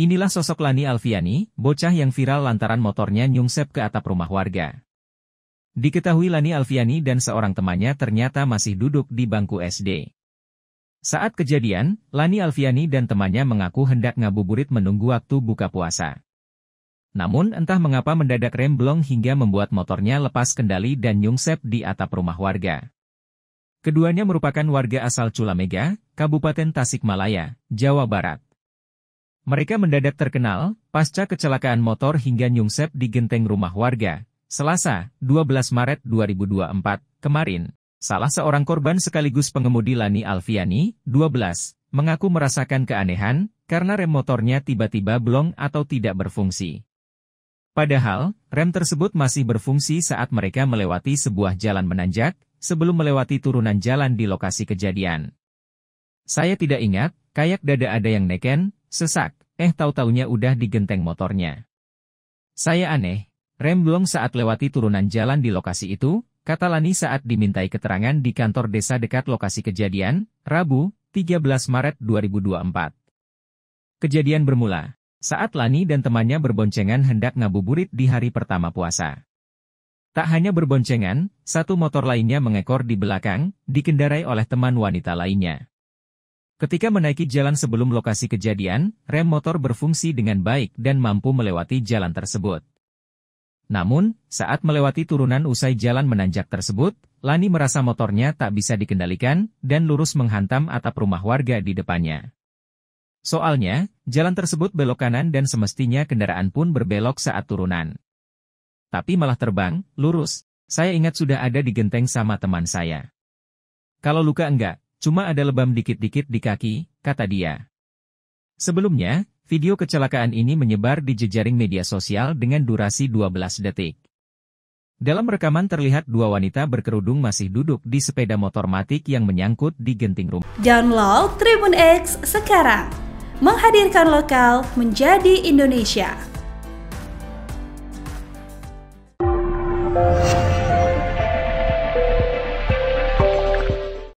Inilah sosok Lani Alfiani, bocah yang viral lantaran motornya nyungsep ke atap rumah warga. Diketahui Lani Alfiani dan seorang temannya ternyata masih duduk di bangku SD. Saat kejadian, Lani Alfiani dan temannya mengaku hendak ngabuburit menunggu waktu buka puasa. Namun entah mengapa mendadak rem blong hingga membuat motornya lepas kendali dan nyungsep di atap rumah warga. Keduanya merupakan warga asal Culamega, Kabupaten Tasikmalaya, Jawa Barat. Mereka mendadak terkenal, pasca kecelakaan motor hingga nyungsep di genteng rumah warga. Selasa, 12 Maret 2024, kemarin, salah seorang korban sekaligus pengemudi Lani Alfiani, 12, mengaku merasakan keanehan, karena rem motornya tiba-tiba blong atau tidak berfungsi. Padahal, rem tersebut masih berfungsi saat mereka melewati sebuah jalan menanjak, sebelum melewati turunan jalan di lokasi kejadian. Saya tidak ingat, kayak dada ada yang neken, Sesak, eh tahu-taunya udah digenteng motornya. Saya aneh, rem blong saat lewati turunan jalan di lokasi itu, kata Lani saat dimintai keterangan di kantor desa dekat lokasi kejadian, Rabu, 13 Maret 2024. Kejadian bermula saat Lani dan temannya berboncengan hendak ngabuburit di hari pertama puasa. Tak hanya berboncengan, satu motor lainnya mengekor di belakang, dikendarai oleh teman wanita lainnya. Ketika menaiki jalan sebelum lokasi kejadian, rem motor berfungsi dengan baik dan mampu melewati jalan tersebut. Namun, saat melewati turunan usai jalan menanjak tersebut, Lani merasa motornya tak bisa dikendalikan dan lurus menghantam atap rumah warga di depannya. Soalnya, jalan tersebut belok kanan dan semestinya kendaraan pun berbelok saat turunan. Tapi malah terbang, lurus. Saya ingat sudah ada di genteng sama teman saya. Kalau luka enggak, Cuma ada lebam dikit-dikit di kaki, kata dia. Sebelumnya, video kecelakaan ini menyebar di jejaring media sosial dengan durasi 12 detik. Dalam rekaman terlihat dua wanita berkerudung masih duduk di sepeda motor matik yang menyangkut di genting rumah. Download Tribun X sekarang. Menghadirkan lokal menjadi Indonesia.